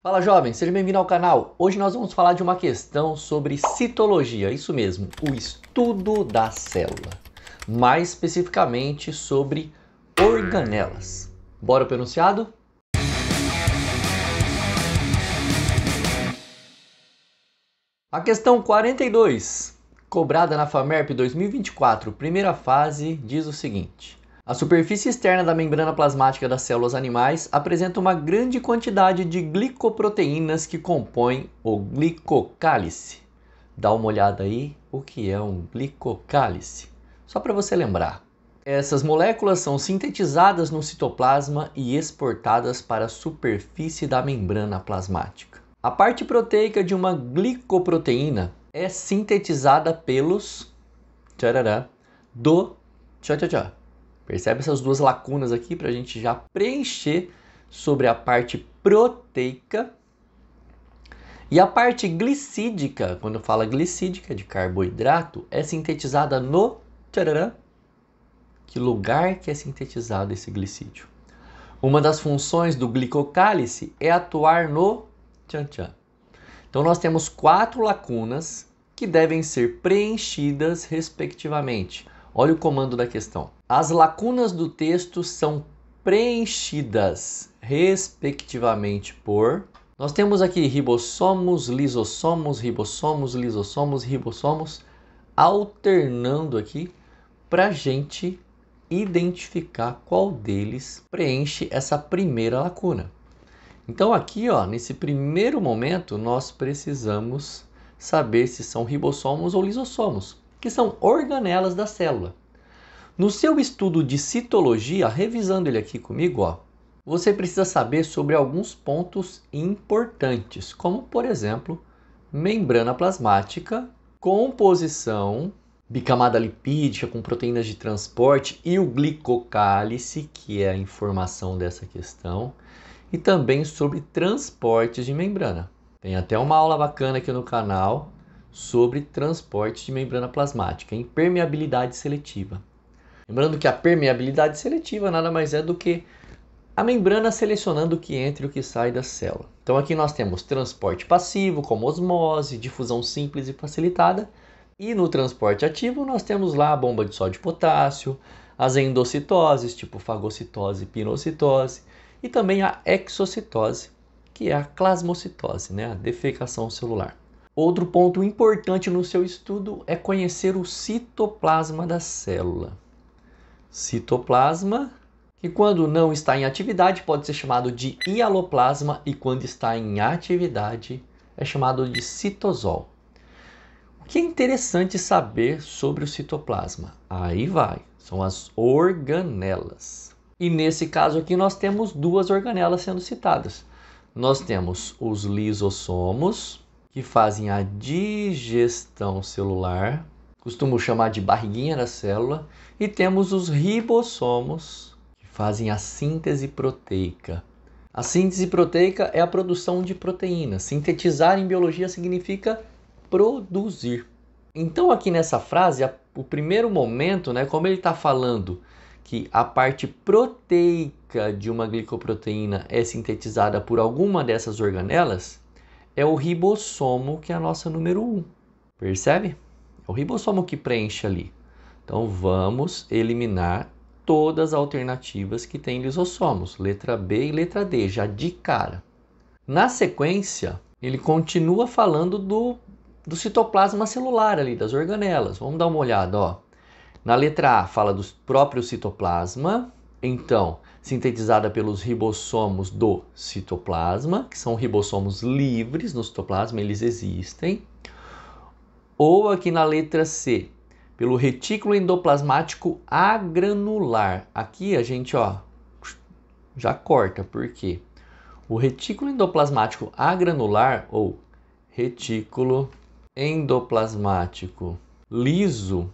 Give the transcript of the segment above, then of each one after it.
Fala jovem, seja bem-vindo ao canal. Hoje nós vamos falar de uma questão sobre citologia, isso mesmo, o estudo da célula. Mais especificamente sobre organelas. Bora o pronunciado? A questão 42, cobrada na FAMERP 2024, primeira fase, diz o seguinte: a superfície externa da membrana plasmática das células animais apresenta uma grande quantidade de glicoproteínas que compõem o glicocálice. Dá uma olhada aí o que é um glicocálice, só para você lembrar. Essas moléculas são sintetizadas no citoplasma e exportadas para a superfície da membrana plasmática. A parte proteica de uma glicoproteína é sintetizada pelos tcharará, do tchá tchá tchá, Percebe essas duas lacunas aqui para a gente já preencher sobre a parte proteica. E a parte glicídica, quando fala glicídica de carboidrato, é sintetizada no tcharará. Que lugar que é sintetizado esse glicídio? Uma das funções do glicocálice é atuar no tchan tchan. Então nós temos quatro lacunas que devem ser preenchidas respectivamente Olha o comando da questão. As lacunas do texto são preenchidas, respectivamente, por. Nós temos aqui ribossomos, lisossomos, ribossomos, lisossomos, ribossomos, alternando aqui para gente identificar qual deles preenche essa primeira lacuna. Então aqui, ó, nesse primeiro momento, nós precisamos saber se são ribossomos ou lisossomos que são organelas da célula. No seu estudo de citologia, revisando ele aqui comigo, ó, você precisa saber sobre alguns pontos importantes, como por exemplo, membrana plasmática, composição, bicamada lipídica com proteínas de transporte e o glicocálice, que é a informação dessa questão, e também sobre transportes de membrana. Tem até uma aula bacana aqui no canal sobre transporte de membrana plasmática, impermeabilidade seletiva. Lembrando que a permeabilidade seletiva nada mais é do que a membrana selecionando o que entra e o que sai da célula. Então aqui nós temos transporte passivo, como osmose, difusão simples e facilitada, e no transporte ativo nós temos lá a bomba de sódio e potássio, as endocitoses, tipo fagocitose e pinocitose, e também a exocitose, que é a clasmocitose, né, a defecação celular. Outro ponto importante no seu estudo é conhecer o citoplasma da célula. Citoplasma, que quando não está em atividade pode ser chamado de hialoplasma e quando está em atividade é chamado de citosol. O que é interessante saber sobre o citoplasma? Aí vai, são as organelas. E nesse caso aqui nós temos duas organelas sendo citadas. Nós temos os lisossomos, que fazem a digestão celular, costumo chamar de barriguinha da célula, e temos os ribossomos, que fazem a síntese proteica. A síntese proteica é a produção de proteínas. Sintetizar em biologia significa produzir. Então, aqui nessa frase, o primeiro momento, né, como ele está falando que a parte proteica de uma glicoproteína é sintetizada por alguma dessas organelas, é o ribossomo que é a nossa número 1. Um. Percebe? É o ribossomo que preenche ali. Então vamos eliminar todas as alternativas que tem lisossomos, letra B e letra D, já de cara. Na sequência, ele continua falando do, do citoplasma celular ali, das organelas. Vamos dar uma olhada, ó. Na letra A fala do próprio citoplasma, então sintetizada pelos ribossomos do citoplasma, que são ribossomos livres no citoplasma, eles existem, ou aqui na letra C, pelo retículo endoplasmático agranular. Aqui a gente ó, já corta, porque o retículo endoplasmático agranular ou retículo endoplasmático liso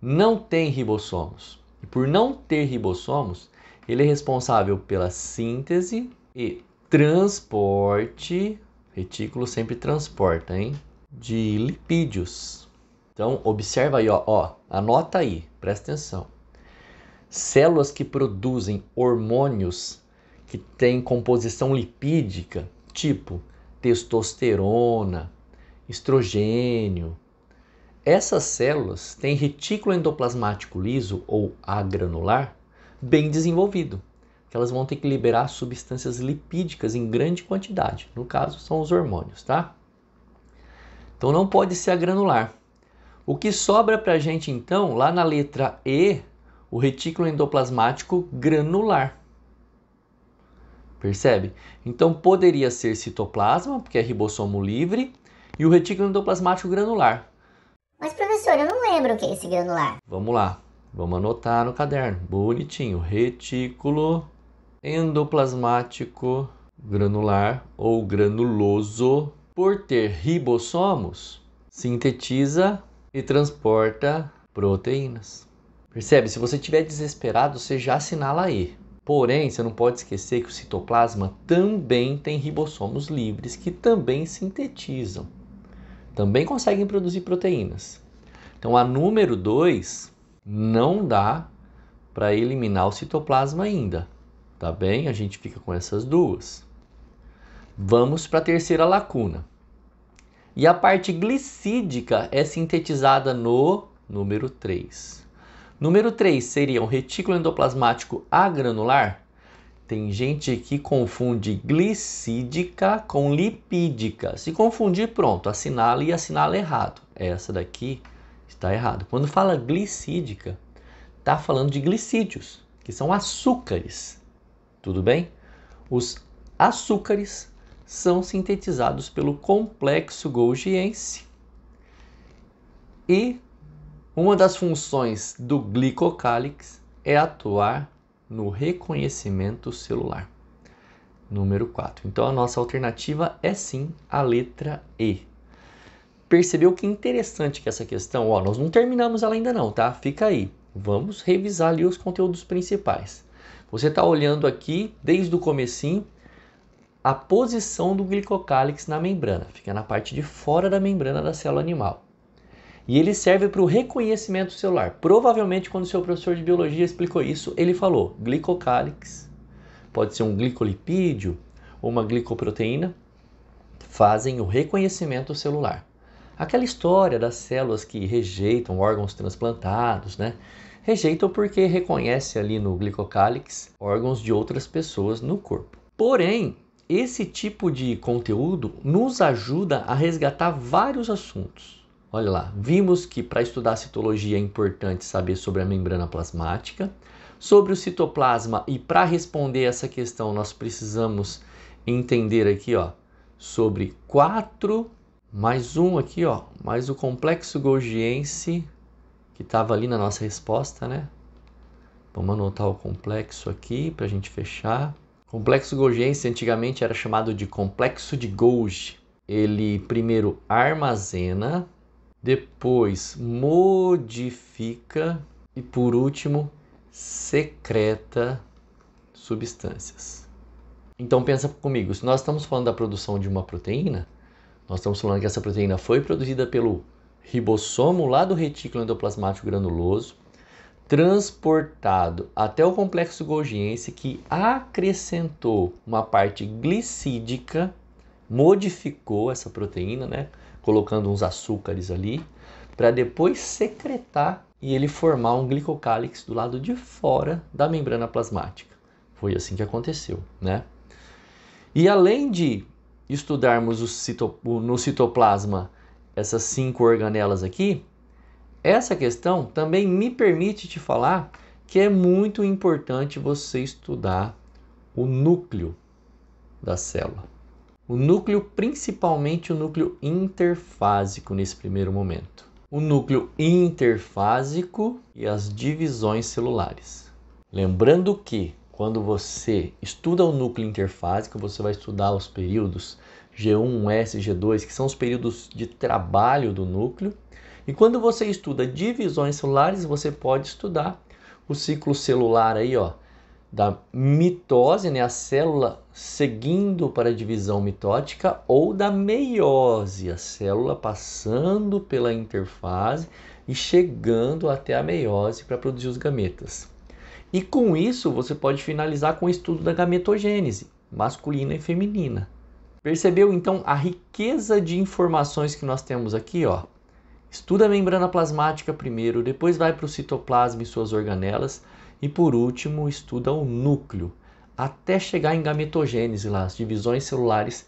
não tem ribossomos. E por não ter ribossomos, ele é responsável pela síntese e transporte, retículo sempre transporta, hein? De lipídios. Então, observa aí, ó, ó, anota aí, presta atenção. Células que produzem hormônios que têm composição lipídica, tipo testosterona, estrogênio, essas células têm retículo endoplasmático liso ou agranular bem desenvolvido, que elas vão ter que liberar substâncias lipídicas em grande quantidade, no caso são os hormônios, tá? Então não pode ser agranular. O que sobra para a gente então, lá na letra E, o retículo endoplasmático granular. Percebe? Então poderia ser citoplasma, porque é ribossomo livre, e o retículo endoplasmático granular, mas professor, eu não lembro o que é esse granular. Vamos lá, vamos anotar no caderno, bonitinho. Retículo endoplasmático granular ou granuloso, por ter ribossomos, sintetiza e transporta proteínas. Percebe? Se você estiver desesperado, você já assinala aí. Porém, você não pode esquecer que o citoplasma também tem ribossomos livres que também sintetizam também conseguem produzir proteínas. Então a número 2 não dá para eliminar o citoplasma ainda, tá bem? A gente fica com essas duas. Vamos para a terceira lacuna. E a parte glicídica é sintetizada no número 3. Número 3 seria um retículo endoplasmático agranular? Tem gente que confunde glicídica com lipídica. Se confundir, pronto, assinala e assinala errado. Essa daqui está errada. Quando fala glicídica, está falando de glicídios, que são açúcares. Tudo bem? Os açúcares são sintetizados pelo complexo golgiense. E uma das funções do glicocálix é atuar no reconhecimento celular. Número 4. Então a nossa alternativa é sim a letra E. Percebeu que interessante que essa questão, ó, nós não terminamos ela ainda não, tá? Fica aí. Vamos revisar ali os conteúdos principais. Você está olhando aqui desde o comecinho a posição do glicocálix na membrana, fica na parte de fora da membrana da célula animal. E ele serve para o reconhecimento celular. Provavelmente, quando o seu professor de biologia explicou isso, ele falou glicocálix, pode ser um glicolipídio ou uma glicoproteína, fazem o reconhecimento celular. Aquela história das células que rejeitam órgãos transplantados, né? Rejeitam porque reconhece ali no glicocálix órgãos de outras pessoas no corpo. Porém, esse tipo de conteúdo nos ajuda a resgatar vários assuntos Olha lá, vimos que para estudar citologia é importante saber sobre a membrana plasmática, sobre o citoplasma e para responder essa questão nós precisamos entender aqui, ó, sobre quatro mais um aqui, ó, mais o complexo golgiense que estava ali na nossa resposta, né? Vamos anotar o complexo aqui para a gente fechar. Complexo golgiense antigamente era chamado de complexo de Golgi. Ele primeiro armazena depois modifica e por último secreta substâncias. Então pensa comigo, se nós estamos falando da produção de uma proteína, nós estamos falando que essa proteína foi produzida pelo ribossomo lá do retículo endoplasmático granuloso, transportado até o complexo golgiense que acrescentou uma parte glicídica, modificou essa proteína, né? colocando uns açúcares ali, para depois secretar e ele formar um glicocálix do lado de fora da membrana plasmática. Foi assim que aconteceu, né? E além de estudarmos cito, no citoplasma essas cinco organelas aqui, essa questão também me permite te falar que é muito importante você estudar o núcleo da célula. O núcleo, principalmente o núcleo interfásico nesse primeiro momento. O núcleo interfásico e as divisões celulares. Lembrando que quando você estuda o núcleo interfásico, você vai estudar os períodos G1, S, G2, que são os períodos de trabalho do núcleo. E quando você estuda divisões celulares, você pode estudar o ciclo celular aí, ó, da mitose, né, a célula seguindo para a divisão mitótica, ou da meiose, a célula passando pela interfase e chegando até a meiose para produzir os gametas. E com isso você pode finalizar com o estudo da gametogênese, masculina e feminina. Percebeu então a riqueza de informações que nós temos aqui, ó? Estuda a membrana plasmática primeiro, depois vai para o citoplasma e suas organelas. E por último, estuda o núcleo, até chegar em gametogênese, lá, as divisões celulares,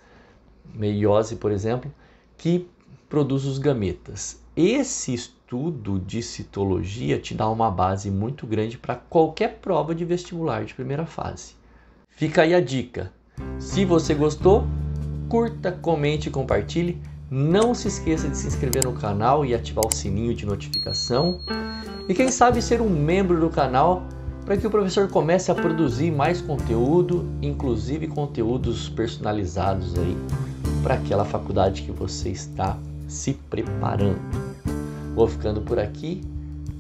meiose, por exemplo, que produz os gametas. Esse estudo de citologia te dá uma base muito grande para qualquer prova de vestibular de primeira fase. Fica aí a dica. Se você gostou, curta, comente e compartilhe. Não se esqueça de se inscrever no canal e ativar o sininho de notificação. E quem sabe ser um membro do canal para que o professor comece a produzir mais conteúdo, inclusive conteúdos personalizados aí para aquela faculdade que você está se preparando. Vou ficando por aqui.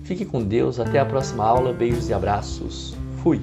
Fique com Deus, até a próxima aula. Beijos e abraços. Fui.